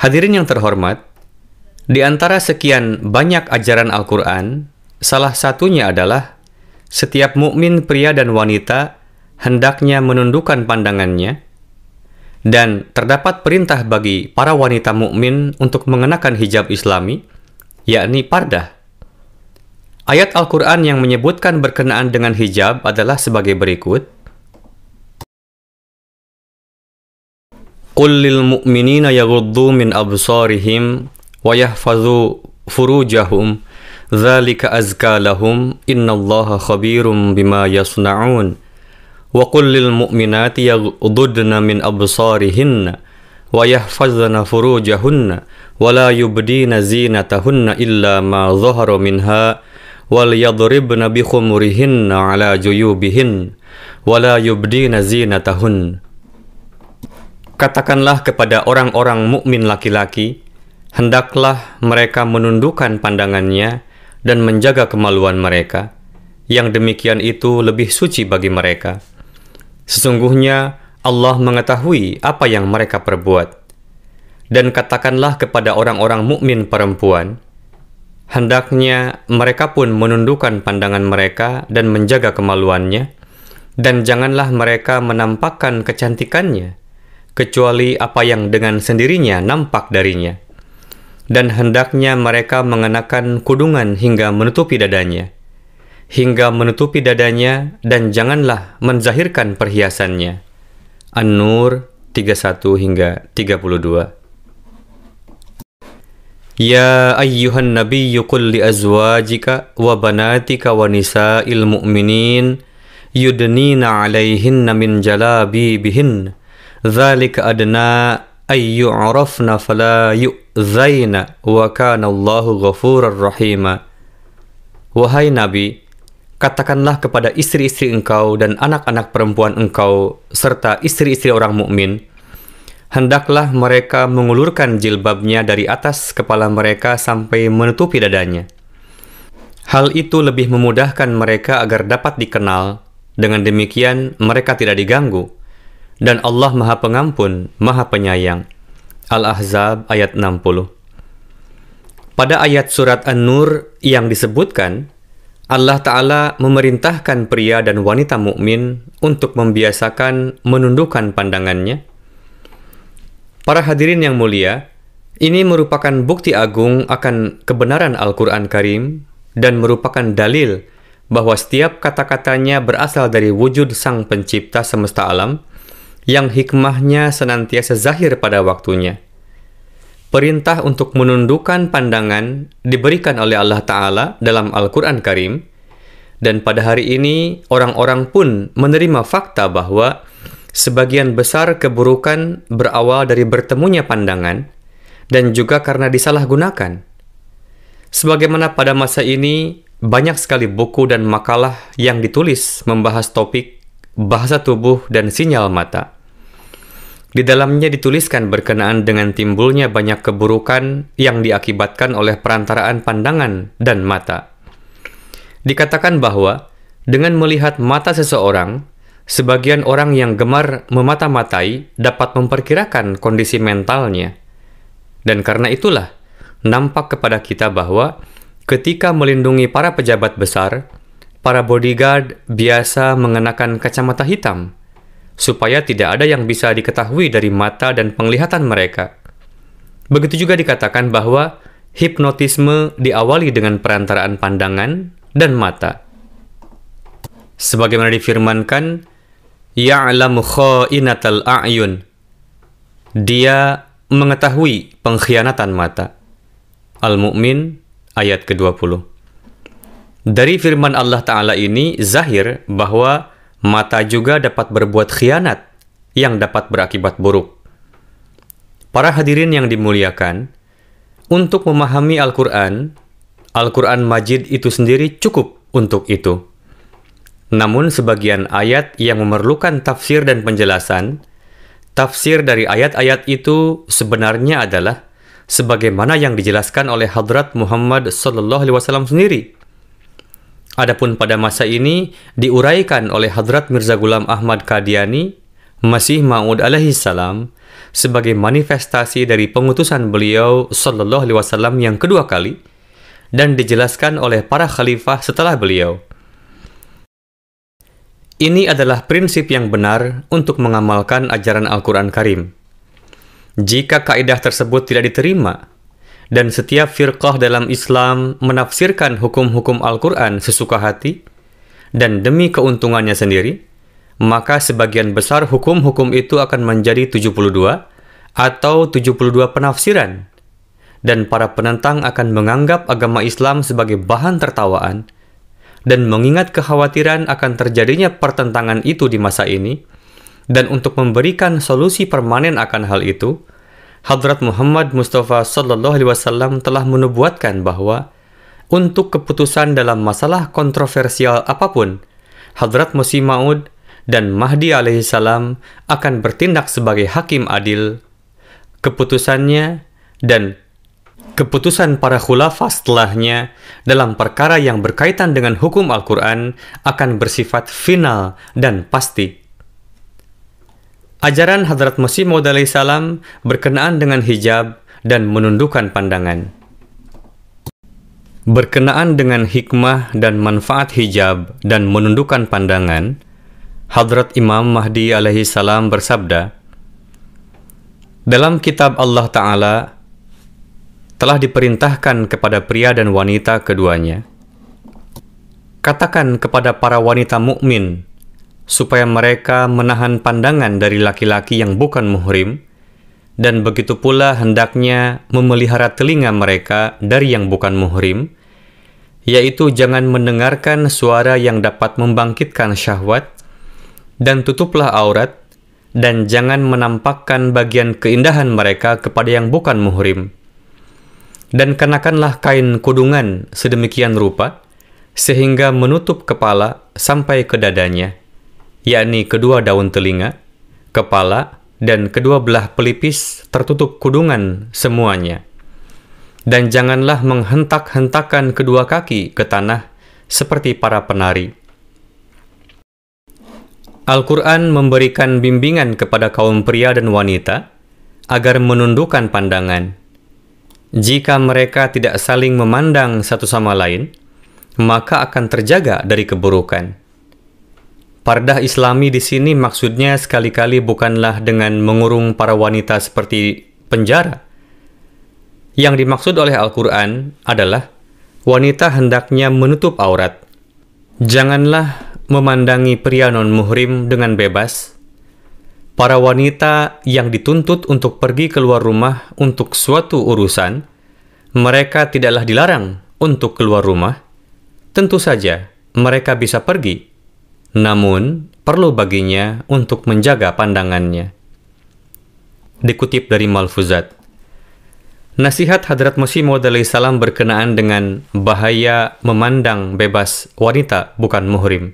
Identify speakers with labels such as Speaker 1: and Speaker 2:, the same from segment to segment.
Speaker 1: Hadirin yang terhormat, di antara sekian banyak ajaran Al-Quran, salah satunya adalah setiap mukmin pria dan wanita hendaknya menundukkan pandangannya, dan terdapat perintah bagi para wanita mukmin untuk mengenakan hijab islami, yakni pardah. Ayat Al-Quran yang menyebutkan berkenaan dengan hijab adalah sebagai berikut – قل للمؤمنين يغضوا من أبصارهم ويحفظوا فروجهم ذلك أزكى لهم إن الله خبير بما يصنعون وقل للمؤمنات يغضدن من أبصارهن ويحفظن فروجهن ولا يبدين زينتهن إلا ما ظهر منها وليضربن بخمرهن على جيوبهن ولا يبدين زينتهن Katakanlah kepada orang-orang mukmin laki-laki, hendaklah mereka menundukkan pandangannya dan menjaga kemaluan mereka. Yang demikian itu lebih suci bagi mereka. Sesungguhnya Allah mengetahui apa yang mereka perbuat. Dan katakanlah kepada orang-orang mukmin perempuan, hendaknya mereka pun menundukkan pandangan mereka dan menjaga kemaluannya, dan janganlah mereka menampakkan kecantikannya kecuali apa yang dengan sendirinya nampak darinya. Dan hendaknya mereka mengenakan kudungan hingga menutupi dadanya. Hingga menutupi dadanya dan janganlah menzahirkan perhiasannya. An-Nur 31 hingga 32. Ya ayyuhan nabiyyu qul li azwajika wa banatika wa nisa'il mu'minin yudnina 'alayhinna min bihinna Dzalika adna ayyu'rafna fala yu'zaina wa kana Allahu ghafurar rahima. Wahai Nabi, katakanlah kepada istri-istri engkau dan anak-anak perempuan engkau serta istri-istri orang mukmin, hendaklah mereka mengulurkan jilbabnya dari atas kepala mereka sampai menutupi dadanya. Hal itu lebih memudahkan mereka agar dapat dikenal. Dengan demikian, mereka tidak diganggu. Dan Allah Maha Pengampun, Maha Penyayang. Al-Ahzab ayat 60. Pada ayat surat An-Nur yang disebutkan, Allah Ta'ala memerintahkan pria dan wanita mukmin untuk membiasakan menundukkan pandangannya. Para hadirin yang mulia, ini merupakan bukti agung akan kebenaran Al-Quran Karim dan merupakan dalil bahwa setiap kata-katanya berasal dari wujud Sang Pencipta semesta alam yang hikmahnya senantiasa zahir pada waktunya. Perintah untuk menundukkan pandangan diberikan oleh Allah Ta'ala dalam Al-Quran Karim, dan pada hari ini orang-orang pun menerima fakta bahwa sebagian besar keburukan berawal dari bertemunya pandangan dan juga karena disalahgunakan. Sebagaimana pada masa ini, banyak sekali buku dan makalah yang ditulis membahas topik bahasa tubuh, dan sinyal mata. Di dalamnya dituliskan berkenaan dengan timbulnya banyak keburukan yang diakibatkan oleh perantaraan pandangan dan mata. Dikatakan bahwa dengan melihat mata seseorang, sebagian orang yang gemar memata-matai dapat memperkirakan kondisi mentalnya. Dan karena itulah, nampak kepada kita bahwa ketika melindungi para pejabat besar, para bodyguard biasa mengenakan kacamata hitam, supaya tidak ada yang bisa diketahui dari mata dan penglihatan mereka. Begitu juga dikatakan bahwa hipnotisme diawali dengan perantaraan pandangan dan mata. Sebagaimana difirmankan, Ya'lamu kha'inatal a'yun. Dia mengetahui pengkhianatan mata. Al-Mu'min ayat ke-20. Dari firman Allah Ta'ala ini zahir bahwa mata juga dapat berbuat khianat yang dapat berakibat buruk. Para hadirin yang dimuliakan, untuk memahami Al-Quran, Al-Quran Majid itu sendiri cukup untuk itu. Namun sebagian ayat yang memerlukan tafsir dan penjelasan, tafsir dari ayat-ayat itu sebenarnya adalah sebagaimana yang dijelaskan oleh Hadrat Muhammad Sallallahu Alaihi Wasallam sendiri – Adapun pada masa ini diuraikan oleh Hadrat Mirza Gulam Ahmad Kadiani, Masih Maud alaihi salam sebagai manifestasi dari pengutusan beliau sallallahu alaihi wasallam yang kedua kali dan dijelaskan oleh para khalifah setelah beliau. Ini adalah prinsip yang benar untuk mengamalkan ajaran Al-Quran Karim. Jika kaidah tersebut tidak diterima, dan setiap firqah dalam Islam menafsirkan hukum-hukum Al-Quran sesuka hati, dan demi keuntungannya sendiri, maka sebagian besar hukum-hukum itu akan menjadi 72 atau 72 penafsiran, dan para penentang akan menganggap agama Islam sebagai bahan tertawaan, dan mengingat kekhawatiran akan terjadinya pertentangan itu di masa ini, dan untuk memberikan solusi permanen akan hal itu, Hadrat Muhammad Mustafa Sallallahu Alaihi Wasallam telah menubuatkan bahwa untuk keputusan dalam masalah kontroversial apapun, Hadrat Masih Maud dan Mahdi salam akan bertindak sebagai hakim adil. Keputusannya dan keputusan para khulafah setelahnya dalam perkara yang berkaitan dengan hukum Al-Quran akan bersifat final dan pasti. Ajaran Hadrat Masih Maud salam berkenaan dengan hijab dan menundukkan pandangan. Berkenaan dengan hikmah dan manfaat hijab dan menundukkan pandangan, Hadrat Imam Mahdi alaihi salam bersabda, Dalam kitab Allah Ta'ala telah diperintahkan kepada pria dan wanita keduanya. Katakan kepada para wanita mukmin supaya mereka menahan pandangan dari laki-laki yang bukan muhrim, dan begitu pula hendaknya memelihara telinga mereka dari yang bukan muhrim, yaitu jangan mendengarkan suara yang dapat membangkitkan syahwat, dan tutuplah aurat, dan jangan menampakkan bagian keindahan mereka kepada yang bukan muhrim. Dan kenakanlah kain kudungan sedemikian rupa, sehingga menutup kepala sampai ke dadanya.' yakni kedua daun telinga, kepala, dan kedua belah pelipis tertutup kudungan semuanya. Dan janganlah menghentak-hentakan kedua kaki ke tanah seperti para penari. Al-Quran memberikan bimbingan kepada kaum pria dan wanita agar menundukkan pandangan. Jika mereka tidak saling memandang satu sama lain, maka akan terjaga dari keburukan. Pardah Islami di sini maksudnya sekali-kali bukanlah dengan mengurung para wanita seperti penjara. Yang dimaksud oleh Al-Quran adalah wanita hendaknya menutup aurat. Janganlah memandangi pria non-muhrim dengan bebas. Para wanita yang dituntut untuk pergi keluar rumah untuk suatu urusan, mereka tidaklah dilarang untuk keluar rumah. Tentu saja, mereka bisa pergi namun perlu baginya untuk menjaga pandangannya. Dikutip dari Malfuzat, Nasihat Hadrat Musim Maud salam berkenaan dengan bahaya memandang bebas wanita bukan muhrim.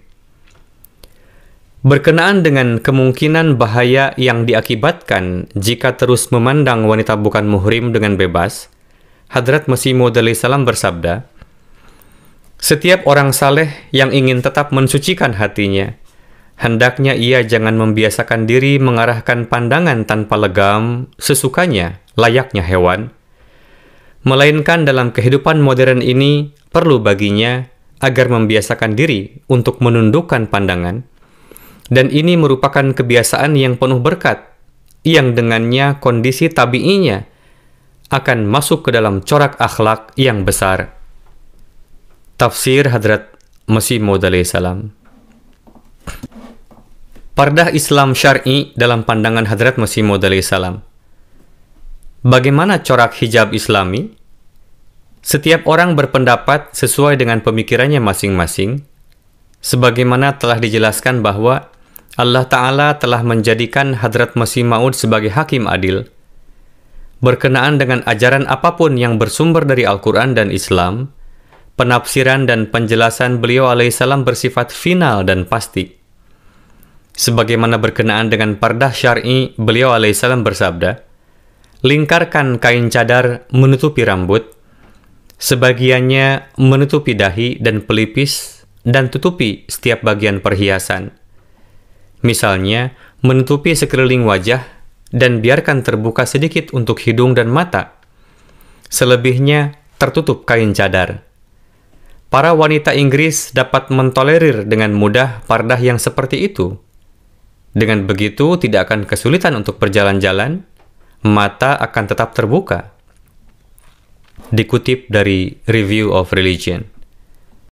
Speaker 1: Berkenaan dengan kemungkinan bahaya yang diakibatkan jika terus memandang wanita bukan muhrim dengan bebas, Hadrat Musim Maud salam bersabda, setiap orang saleh yang ingin tetap mensucikan hatinya, hendaknya ia jangan membiasakan diri mengarahkan pandangan tanpa legam sesukanya, layaknya hewan, melainkan dalam kehidupan modern ini perlu baginya agar membiasakan diri untuk menundukkan pandangan, dan ini merupakan kebiasaan yang penuh berkat, yang dengannya kondisi tabiinya akan masuk ke dalam corak akhlak yang besar. Tafsir Hadrat Masih Maud salam Pardah Islam Syari dalam pandangan Hadrat Masih Maud salam Bagaimana corak hijab islami? Setiap orang berpendapat sesuai dengan pemikirannya masing-masing, sebagaimana telah dijelaskan bahwa Allah Ta'ala telah menjadikan Hadrat Masih Maud sebagai hakim adil. Berkenaan dengan ajaran apapun yang bersumber dari Al-Quran dan Islam, penafsiran dan penjelasan beliau alaihissalam bersifat final dan pasti. Sebagaimana berkenaan dengan pardah syar'i, beliau alaihissalam bersabda, Lingkarkan kain cadar menutupi rambut, sebagiannya menutupi dahi dan pelipis, dan tutupi setiap bagian perhiasan. Misalnya, menutupi sekeliling wajah dan biarkan terbuka sedikit untuk hidung dan mata. Selebihnya tertutup kain cadar para wanita Inggris dapat mentolerir dengan mudah pardah yang seperti itu. Dengan begitu, tidak akan kesulitan untuk berjalan-jalan, mata akan tetap terbuka. Dikutip dari Review of Religion.